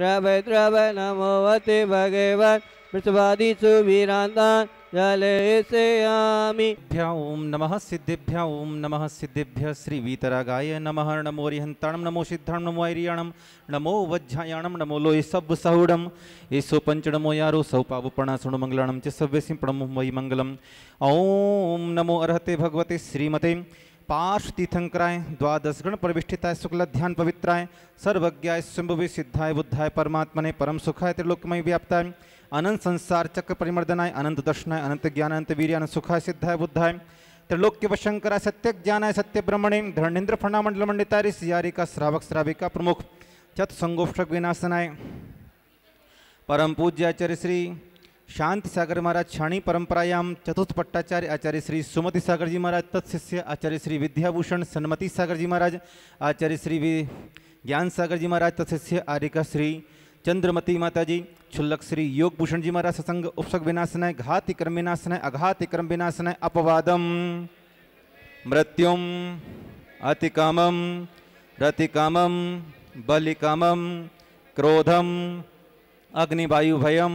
रभद्रभ नमोवते भगवन् मृतवादिषु वीरान्तान् जलेशयामि ओं नम सिद्धिभ्य ओं नम सिद्धिभ्य श्रीवीतरागाय नम नमो रिहन्ताणं नमो सिद्धां नमो ऐरियाणं नमो वज्झायाणं नमो लोय सब् सहुडं येसो पञ्चणमो यारो सौ पावपणा सुणुमङ्गलाणं च सव्यसिं प्रणमो वै मङ्गलम् ॐ नमो अर्हते भगवते श्रीमते पांच तीर्थंकराय द्वादश गण प्रविष्टिताय शुक्ल ध्यान पवित्राय सर्वज्ञाय स्वयंभवी सिद्धाय बुद्धाय परमात्मने परम सुखाय त्रिलोकमय व्याप्ताय अनंत संसार चक्र परिमर्दनाय अनंत दर्शनाय अनंत ज्ञान अनंत वीर अनंत सुखाय सिद्धाय बुद्धाय त्रिलोक्य वशंकराय सत्य ज्ञानाय सत्य ब्रह्मणे धरणेन्द्र फणामंडल मंडिताय सियारिका श्रावक श्राविका प्रमुख संगोष्ठक विनाशनाय परम पूज्याचार्य श्री शांत सागर महाराज छाणी परंपरायाम चतुर्थ पट्टाचार्य आचार्य श्री सुमति सागर जी महाराज तत्शिष्य आचार्य श्री विद्याभूषण सन्मति सागर जी महाराज आचार्य श्री ज्ञान सागर जी महाराज तत्शिष्य आरिका श्री चंद्रमती माता जी छुल्लक श्री योग भूषण जी महाराज ससंग उपसक विनाशनाय घाति क्रम विनाशनाय अघाति क्रम विनाशनाय अपवादम मृत्युम अतिकामम रतिकामम बलिकामम क्रोधम अग्निवायु भयम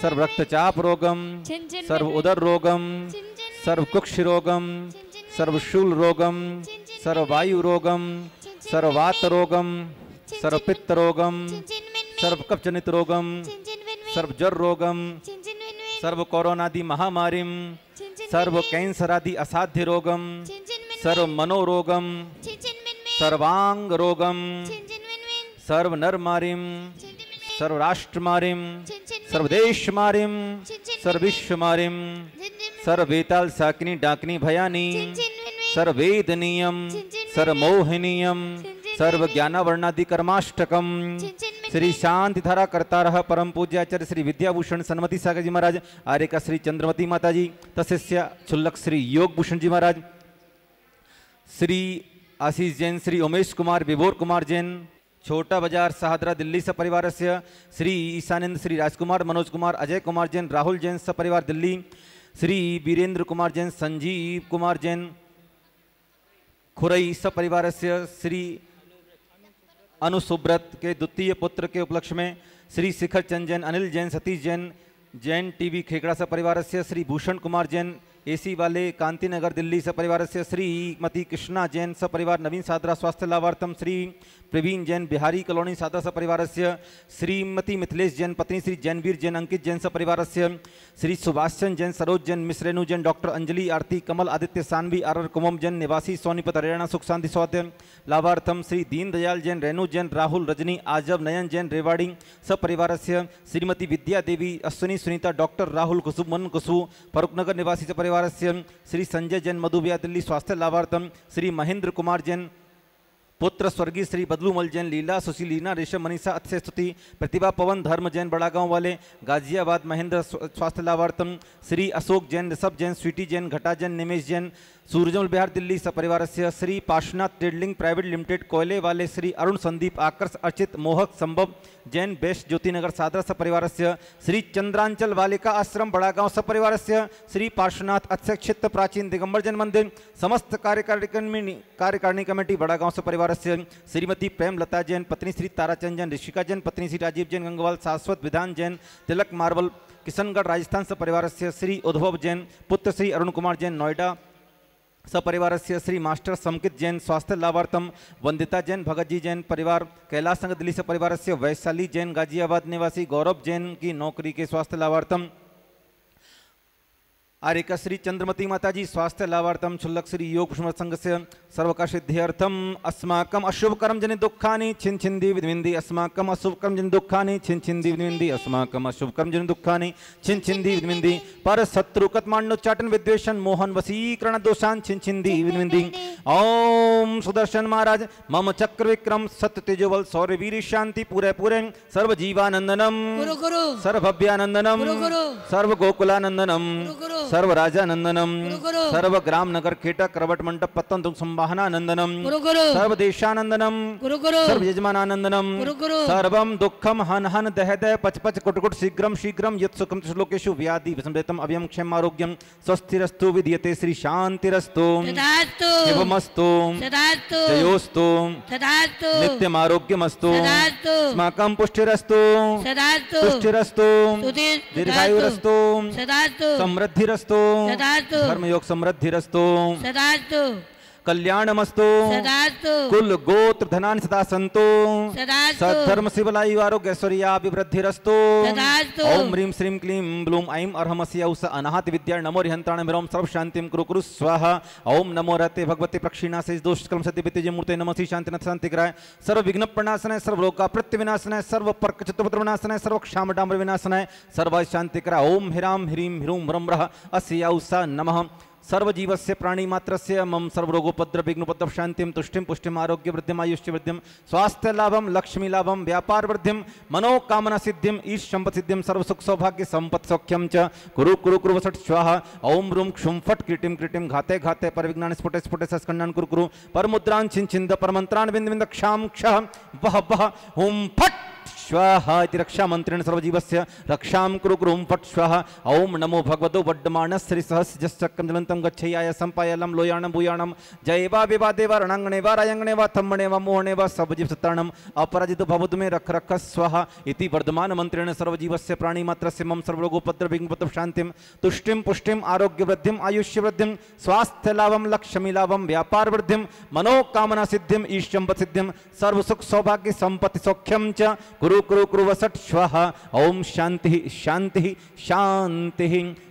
सर्व रक्तचाप रोगम सर्व उदर रोगम सर्व कुक्ष रोगम सर्व शूल रोगम सर्व वायु रोगम वात रोगम सर्व पित्त रोगम सर्व कपजनित रोगम सर्व जर रोगम सर्व कोरोनादि महामारीम सर्व कैंसर आदि असाध्य रोगम सर्व मनोरोगम सर्वांग रोगम सर्व नर मारीम सर्व राष्ट्र मारीम सर्वदेशमारिम सर्विश्वमारिम सर्वेताल साकिनी डाकनी भयानी सर्वेदनीयम सर्वमोहनीयम सर्वज्ञानावर्णादि कर्माष्टकम श्री शांति धारा करता रहा परम पूज्य आचार्य श्री विद्याभूषण सन्मति सागर जी महाराज आर्य का श्री चंद्रमती माता जी तस्य चुल्लक श्री योग भूषण जी महाराज श्री आशीष जैन श्री उमेश कुमार विभोर कुमार जैन छोटा बाजार सहादरा दिल्ली सपरिवार श्री ईशानंद श्री राजकुमार मनोज कुमार अजय कुमार जैन राहुल जैन सपरिवार दिल्ली श्री वीरेंद्र कुमार जैन संजीव कुमार जैन खुरई सपरिवार श्री अनुसुब्रत के द्वितीय पुत्र के उपलक्ष्य में श्री शिखर चंद जैन अनिल जैन सतीश जैन जैन टीवी खेकड़ा सपरिवार श्री भूषण कुमार जैन एसी वाले कांति नगर दिल्ली सपरिवार से श्रीमती कृष्णा जैन सपरिवार नवीन सादरा स्वास्थ्य लाभार्थम श्री प्रवीण जैन बिहारी कॉलोनी सादरा सपरिवार से श्रीमती मिथिलेश जैन पत्नी श्री जैनवीर जैन अंकित जैन सपरिवार से Shri Subhash Chand Jain Saroj Jain miss Jain doctor Anjali Aarti Kamal Aditya Saanvi R R कुमम जैन निवासी सोनीपत हरियाणा सुख शांति सौद्य लाभार्थम श्री दीनदयाल जैन रेणु जैन राहुल रजनी आजब नयन जैन रेवाड़ी सपरिवार से श्रीमती विद्या देवी अश्विनी सुनीता डॉक्टर राहुल कुसुम मन कुसु फरुखनगर निवासी सपरिवार से श्री संजय जैन मधुबिया दिल्ली स्वास्थ्य लाभार्थम श्री महेंद्र कुमार जैन पुत्र स्वर्गीय श्री बदलूमल जैन लीला सुशील लीना रेशम मनीषा अक्षय स्तुति प्रतिभा पवन धर्म जैन बड़ागांव वाले गाजियाबाद महेंद्र स्वास्थ्य लाभार्थम श्री अशोक जैन ऋषभ जैन स्वीटी जैन घटा जैन निमेश जैन सूरजमल बिहार दिल्ली सपरिवार से Shri Parshvanath trading private limited कोयले वाले श्री अरुण संदीप आकर्ष अर्चित मोहक संभव जैन बेस्ट ज्योतिनगर सादरा सपरिवार से श्री चंद्रांचल बालिका आश्रम बड़ा गांव सपरिवार से श्री पार्श्वनाथ अक्षय क्षेत्र प्राचीन दिगंबर जैन मंदिर समस्त कार्यकारिणी कार्यकारिणी कमेटी बड़ा सपरिवार से श्रीमती प्रेम लता जैन पत्नी श्री ताराचंद जैन ऋषिका जैन पत्नी श्री राजीव जैन गंगवाल शाश्वत विधान जैन तिलक मार्बल किशनगढ़ राजस्थान सपरिवार से श्री उद्धव जैन पुत्र श्री अरुण कुमार जैन नोएडा सपरिवार से श्री मास्टर समकित जैन स्वास्थ्य लाभार्थम वंदिता जैन भगत जी जैन परिवार कैलाश संघ दिल्ली सपरिवार से वैशाली जैन गाजियाबाद निवासी गौरव जैन की नौकरी के स्वास्थ्य लाभार्थम आर्यक श्री चंद्रमती माता जी स्वास्थ्य लाभार्थम क्षुल्लक श्री योग संघ से सर्वका सिद्ध्यर्थम अस्माकम कर्म जन दुखा छिन छिन दिविंदी अस्माकम कर्म जन दुखा छिन छिन दिविंदी अस्माकम कर्म जन दुखा छिन छिन विधविंदी पर शत्रु कतमांडो चाटन विद्वेशन मोहन वसीकरण दोषान छिन छिन विधविंदी ओम सुदर्शन महाराज मम चक्र विक्रम सत्य तेजो सौर्य वीर शांति पूरे पूरे सर्व जीवानंदनम सर्वभव्यानंदनम सर्व गोकुलानंदनम सर्व राजा नंदनम सर्व ग्राम नगर केटक करवट मंडप पतन दुख संवाहना नंदनम सर्व देशानंदनम सर्व यजमानानंदनम सर्व दुखम हन हन दह दह पच पच कुटकुट शीघ्र शीघ्र यद सुखम श्लोकेशु व्याधि विसमृतम अभियम क्षेम आरोग्यम स्वस्थिरस्तु विधीयते श्री शांतिरस्तु एवमस्तु जयोस्तु नित्यम आरोग्यमस्तु अस्माकं पुष्टिरस्तु पुष्टिरस्तु दीर्घायुरस्तु समृद्धिरस्तु रस्तो धर्मयोग समृद्धि रस्तो सदास्तु कल्याण मस्तु कुल गोत्र धनान सदा संतो सदर्म शिवलाई आरोग्यश्वर्या विवृद्धिरस्तु ओम ह्रीम श्रीम क्लीम ब्लूम ऐम अर्हमसी औस अनाहत विद्या नमो रिहंत्राण मिरो सर्व शांतिम कुरु कुरु स्वाह ओम नमो रते भगवती प्रक्षिणा से दोषकर्म सत्य वित्तीय मूर्ति नमसी शांतिनाथ शांति ग्राय सर्व विघ्न प्रणाशन सर्व रोग प्रत्य विनाशन सर्व पर्क चतुपत्र विनाशन सर्व क्षाम डाम्र विनाशन सर्व शांति कराय ओम हिराम ह्रीम ह्रूम रम रह अस्याउसा नमः सर्वजीव से प्राणी मात्र से मम सर्वरोगोपद्र विघ्नोपद्रव शांति तुष्टि पुष्टि आरोग्य वृद्धिम आयुष्य वृद्धिम स्वास्थ्य लाभम लक्ष्मी लाभम व्यापार वृद्धिम मनोकामना सिद्धिम ईश संपत् सिद्धिम सर्वसुख सौभाग्य संपत् सौख्यम च कुरु कुरु कुरु वसट ओम रूम क्षुम फट क्रीटिम घाते घाते पर विज्ञान स्फुटे स्फुटे सस्कंडन कुरु कुरु पर मुद्रां छिंद मंत्रान बिंद बिंद क्षाम क्ष वह वह ओम फट रक्षा मंत्रेण सर्वजीव से रक्षा कुरु गुरुं फट स्व ओं नमो भगवतो वड्डमाणस्त्रिसहस्रजश्चक्रं ज्वलन्तं गच्छयाय संपायलम लोयाण भूयाणं जय वा विवा देव रणांगणे वायंगणे वा थम्मणे वा मोहणे वा सर्वजीवसत्तारणम् अपराजित भवत मे रख रख स्व इति वर्धमानमन्त्रेण सर्वजीवस्य से मम लक्ष्मी शान्तिं व्यापार वृद्धि मनोकामना सिद्धि स्वास्थ्यलाभं सिद्धि सर्वसुख सौभाग्य संपत्ति सौख्यम च कुरु कुरु कुरु वसट श्व ओम शांति शांति शांति